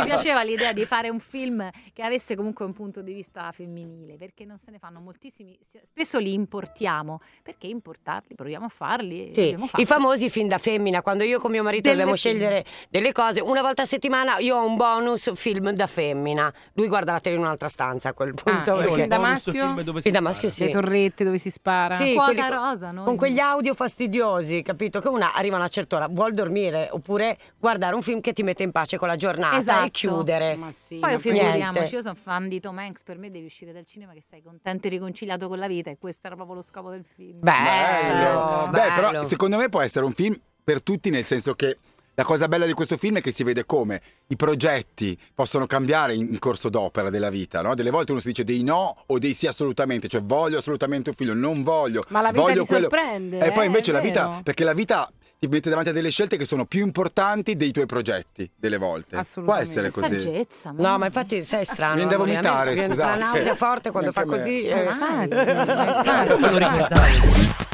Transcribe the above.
ci piaceva l'idea di fare un film che avesse comunque un punto di vista femminile, perché non se ne fanno moltissimi, spesso li importiamo, perché importarli? Proviamo a farli. Sì, i famosi film da femmina, quando io con mio marito delle dobbiamo scegliere delle cose, una volta a settimana io ho un bonus film da femmina, lui guarda la tele in un'altra stanza a quel ah, punto. Ah, perché... da maschio? Dove si sì. Le torrette dove si spara. Sì, quelli, rosa, noi. Con quegli audio fastidiosi, capito? Che una arriva a una certa ora, vuol dormire, oppure guardare un film che ti mette in pace con la giornata. Eh? Esatto e esatto. chiudere. Ma sì, Poi figuriamoci, io sono fan di Tom Hanks, per me devi uscire dal cinema che sei contento e riconciliato con la vita e questo era proprio lo scopo del film. Bello, bello. Beh, però secondo me può essere un film per tutti nel senso che la cosa bella di questo film è che si vede come i progetti possono cambiare in, corso d'opera della vita, no? Delle volte uno si dice dei no o dei sì assolutamente, cioè voglio assolutamente un figlio, non voglio. Ma la vita voglio ti quello. sorprende. E eh, poi invece la vita, perché la vita ti mette davanti a delle scelte che sono più importanti dei tuoi progetti, delle volte. Assolutamente. Può essere così. Saggezza, mamma. no, ma infatti sei strano. Mi devo imitare, scusate. Una nausea forte quando Neanche fa così. Eh, infatti, infatti. Non ricordavo.